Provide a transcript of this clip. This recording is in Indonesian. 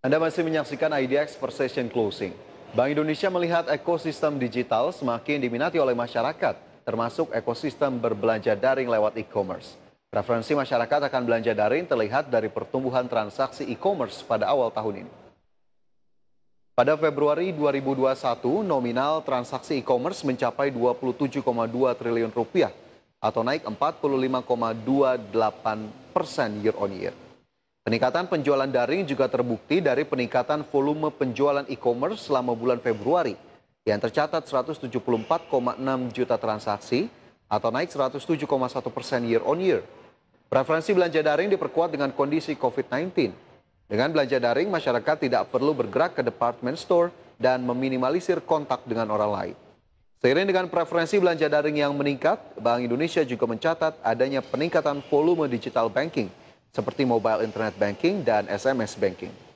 Anda masih menyaksikan IDX per session closing. Bank Indonesia melihat ekosistem digital semakin diminati oleh masyarakat, termasuk ekosistem berbelanja daring lewat e-commerce. Referensi masyarakat akan belanja daring terlihat dari pertumbuhan transaksi e-commerce pada awal tahun ini. Pada Februari 2021, nominal transaksi e-commerce mencapai 27,2 triliun rupiah atau naik 45,28 persen year on year. Peningkatan penjualan daring juga terbukti dari peningkatan volume penjualan e-commerce selama bulan Februari yang tercatat 174,6 juta transaksi atau naik 107,1 persen year on year. Preferensi belanja daring diperkuat dengan kondisi COVID-19. Dengan belanja daring, masyarakat tidak perlu bergerak ke department store dan meminimalisir kontak dengan orang lain. Seiring dengan preferensi belanja daring yang meningkat, Bank Indonesia juga mencatat adanya peningkatan volume digital banking – seperti mobile internet banking dan SMS banking.